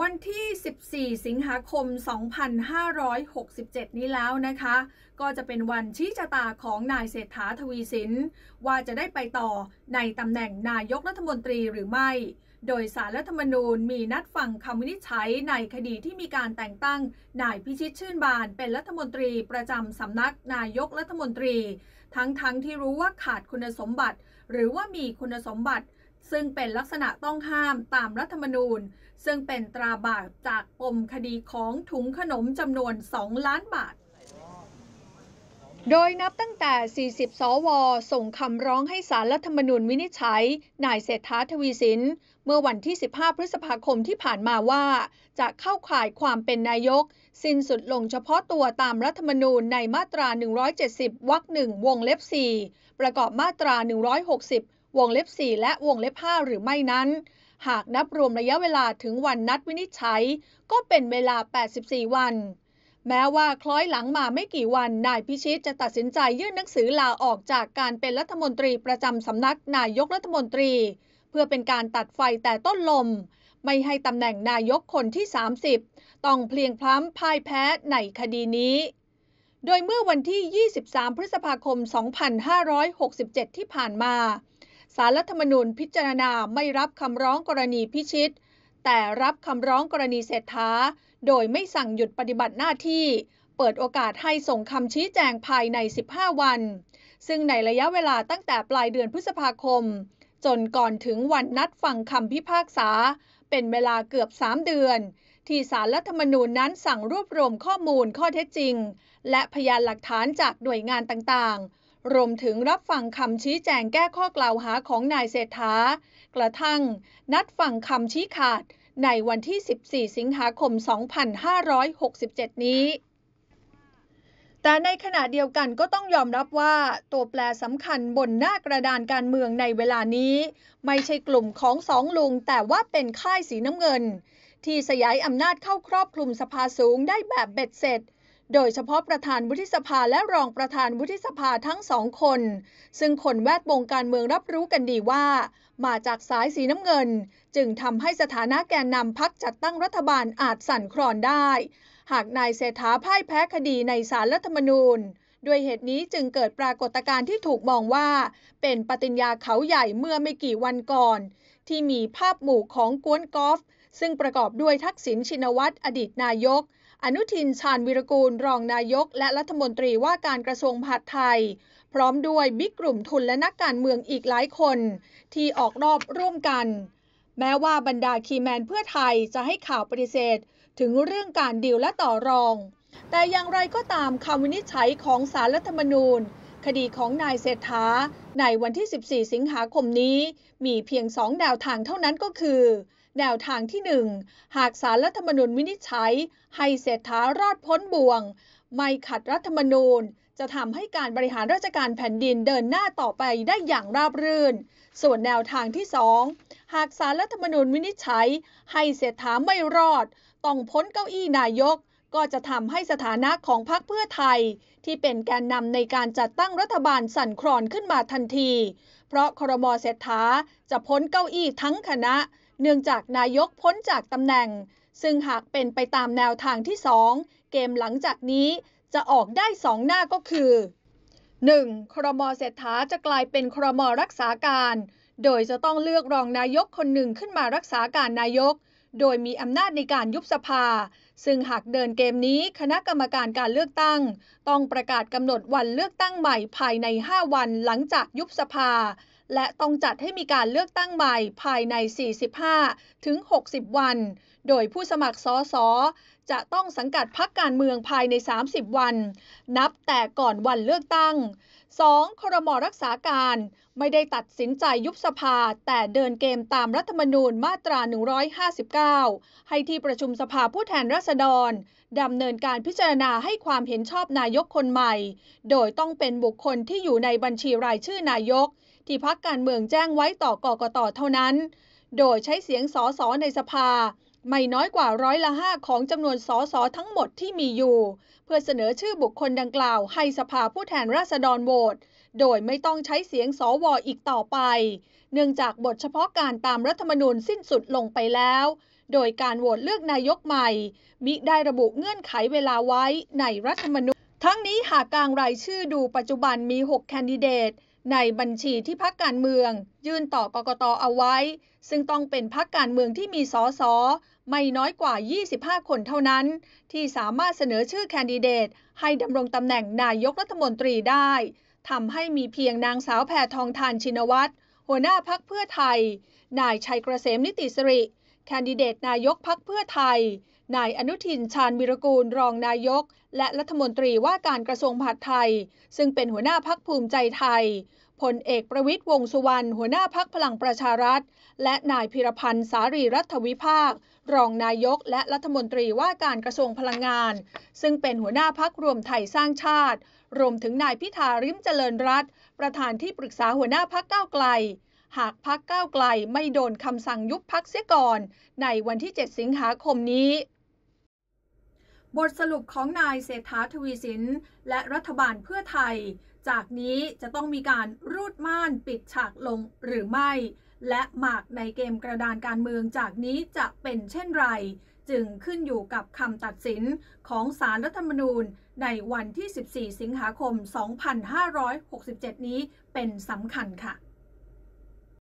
วันที่ 14 สิงหาคม 2567 นี้แล้วนะคะ ก็จะเป็นวันชี้ชะตาของนายเศรษฐาทวีสิน ว่าจะได้ไปต่อในตำแหน่งนายกรัฐมนตรีหรือไม่ โดยสารรัฐธรรมนูญมีนัดฟังคำวินิจฉัยในคดีที่มีการแต่งตั้งนายพิชิตชื่นบานเป็นรัฐมนตรีประจำสำนักนายกรัฐมนตรี ทั้งๆทที่รู้ว่าขาดคุณสมบัติหรือว่ามีคุณสมบัติซึ่งเป็นลักษณะต้องห้ามตามรัฐธรรมนูญ ซึ่งเป็นตราบาปจากปมคดีของถุงขนมจำนวน 2 ล้านบาท โดยนับตั้งแต่ 40สวส่งคำร้องให้สารรัฐธรรมนูญวินิจฉัยนายเศรษฐาทวีสิน เมื่อวันที่ 15 พฤษภาคมที่ผ่านมาว่า จะเข้าข่ายความเป็นนายก สิ้นสุดลงเฉพาะตัวตามรัฐธรรมนูญในมาตรา 170วรรคหนึ่งวงเล็บ 4 ประกอบมาตรา 160วงเล็บ 4 และวงเล็บ 5 หรือไม่นั้น หากนับรวมระยะเวลาถึงวันนัดวินิจฉัยก็เป็นเวลา 84 วัน แม้ว่าคล้อยหลังมาไม่กี่วันนายพิชิตจะตัดสินใจยื่นหนังสือลาออกจากการเป็นรัฐมนตรีประจำสำนักนายกรัฐมนตรี เพื่อเป็นการตัดไฟแต่ต้นลม ไม่ให้ตำแหน่งนายกคนที่ 30 ต้องเพลียงพล้ำพ่ายแพ้ในคดีนี้ โดยเมื่อวันที่ 23 พฤษภาคม 2567 ที่ผ่านมาสารรัฐธรรมนูญพิจารณาไม่รับคำร้องกรณีพิชิต แต่รับคำร้องกรณีเศรษฐาโดยไม่สั่งหยุดปฏิบัติหน้าที่ เปิดโอกาสให้ส่งคำชี้แจงภายใน 15 วัน ซึ่งในระยะเวลาตั้งแต่ปลายเดือนพฤษภาคม จนก่อนถึงวันนัดฟังคำพิพากษา เป็นเวลาเกือบ 3 เดือน ที่สารรัฐธรรมนูญนั้นสั่งรวบรวมข้อมูลข้อเท็จจริง และพยานหลักฐานจากหน่วยงานต่างๆรวมถึงรับฟังคำชี้แจงแก้ข้อกล่าวหาของนายเศรษฐา กระทั่งนัดฟังคำชี้ขาดในวันที่ 14 สิงหาคม 2567 นี้ แต่ในขณะเดียวกันก็ต้องยอมรับว่าตัวแปรสำคัญบนหน้ากระดานการเมืองในเวลานี้ ไม่ใช่กลุ่มของสองลุงแต่ว่าเป็นค่ายสีน้ำเงิน ที่สยายอำนาจเข้าครอบคลุมสภาสูงได้แบบเบ็ดเสร็จโดยเฉพาะประธานวุฒิสภาและรองประธานวุฒิสภาทั้งสองคน ซึ่งคนแวดวงการเมืองรับรู้กันดีว่า มาจากสายสีน้ำเงิน จึงทำให้สถานะแกนนำพักจัดตั้งรัฐบาลอาจสั่นคลอนได้ หากนายเศรษฐาพ่ายแพ้คดีในศาลรรัฐธรรมนูญ ด้วยเหตุนี้จึงเกิดปรากฏการณ์ที่ถูกมองว่า เป็นปฏิญญาเขาใหญ่เมื่อไม่กี่วันก่อน ที่มีภาพหมู่ของกวนกอล์ฟซึ่งประกอบด้วยทักษิณชินวัตรอดีตนายกอนุทินชาญวิรกูล รองนายกและรัฐมนตรีว่าการกระทรวงมหาดไทย พร้อมด้วยบิ๊กกลุ่มทุนและนักการเมืองอีกหลายคน ที่ออกรอบร่วมกัน แม้ว่าบรรดาคีแมนเพื่อไทยจะให้ข่าวปฏิเสธ ถึงเรื่องการดิวและต่อรอง แต่อย่างไรก็ตามคำวินิจฉัยของสารรัฐธรรมนูญ คดีของนายเศรษฐาในวันที่ 14 สิงหาคมนี้ มีเพียงสองแนวทางเท่านั้นก็คือแนวทางที่1หากสารรัฐธรรมนูญวินิจฉัยให้เศรษฐารอดพ้นบ่วงไม่ขัดรัฐธรรมนูญจะทำให้การบริหารราชการแผ่นดินเดินหน้าต่อไปได้อย่างราบรื่น ส่วนแนวทางที่ 2 หากสารรัฐธรรมนูญวินิจฉัยให้เศรษฐาไม่รอด ต้องพ้นเก้าอี้นายก ก็จะทำให้สถานะของพรรคเพื่อไทย ที่เป็นแกนนำในการจัดตั้งรัฐบาลสั่นคลอนขึ้นมาทันที เพราะครมเศรษฐาจะพ้นเก้าอี้ทั้งคณะเนื่องจากนายกพ้นจากตำแหน่ง ซึ่งหากเป็นไปตามแนวทางที่ 2 เกมหลังจากนี้จะออกได้ 2 หน้าก็คือ 1. ครมเศรษฐาจะกลายเป็นครมรักษาการ โดยจะต้องเลือกรองนายกคนหนึ่งขึ้นมารักษาการนายก โดยมีอำนาจในการยุบสภา ซึ่งหากเดินเกมนี้คณะกรรมการการเลือกตั้ง ต้องประกาศกำหนดวันเลือกตั้งใหม่ภายใน 5 วันหลังจากยุบสภาและต้องจัดให้มีการเลือกตั้งใหม่ภายใน 45-60 วัน โดยผู้สมัครสสจะต้องสังกัดพักการเมืองภายใน 30 วันนับแต่ก่อนวันเลือกตั้ง 2. ครม รักษาการไม่ได้ตัดสินใจยุบสภาแต่เดินเกมตามรัฐธรรมนูญมาตรา 159 ให้ที่ประชุมสภาผู้แทนราษฎรดำเนินการพิจารณาให้ความเห็นชอบนายกคนใหม่ โดยต้องเป็นบุคคลที่อยู่ในบัญชีรายชื่อนายก ที่พักการเมืองแจ้งไว้ต่อกกตเท่านั้น โดยใช้เสียงสอสอในสภาไม่น้อยกว่าร้อยละห้าของจำนวนสสทั้งหมดที่มีอยู่ เพื่อเสนอชื่อบุคคลดังกล่าวให้สภาผู้แทนราษฎรโหวตโดยไม่ต้องใช้เสียงสวออีกต่อไป เนื่องจากบทเฉพาะการตามรัฐธรรมนูญสิ้นสุดลงไปแล้ว โดยการโหวตเลือกนายกใหม่มิได้ระบุเงื่อนไขเวลาไว้ในรัฐธรรมนูญทั้งนี้หากกลางรายชื่อดูปัจจุบันมี6แคนดิเดตในบัญชีที่พักการเมือง ยื่นต่อกกตเอาไว้ ซึ่งต้องเป็นพักการเมืองที่มีสอสอไม่น้อยกว่า 25 คนเท่านั้น ที่สามารถเสนอชื่อแคนดิเดตให้ดำรงตำแหน่งนายกรัฐมนตรีได้ทำให้มีเพียงนางสาวแพทองทานชินวัตรหัวหน้าพักเพื่อไทย นายชัยกระเสมนิติสริ แคนดิเดตนายกพักเพื่อไทย นายอนุทินชาญวิรกูลรองนายกและรัฐมนตรีว่าการกระทรวงมหาดไทยซึ่งเป็นหัวหน้าพักภูมิใจไทยพลเอกประวิทย์วงสุวรรณหัวหน้าพักพลังประชารัฐ และนายพิรพันธ์สารีรัฐวิภาค รองนายก และรัฐมนตรีว่าการกระทรวงพลังงาน ซึ่งเป็นหัวหน้าพักรวมไทยสร้างชาติ รวมถึงนายพิธาริมเจริญรัฐ ประธานที่ปรึกษาหัวหน้าพักก้าวไกล หากพักก้าวไกลไม่โดนคำสั่งยุบพักเสียก่อน ในวันที่ 7 สิงหาคมนี้บทสรุปของนายเศรษฐาทวีสินและรัฐบาลเพื่อไทย จากนี้จะต้องมีการรูดม่านปิดฉากลงหรือไม่ และหมากในเกมกระดานการเมืองจากนี้จะเป็นเช่นไร จึงขึ้นอยู่กับคำตัดสินของสารรัฐธรรมนูญในวันที่ 14 สิงหาคม 2567 นี้เป็นสำคัญค่ะ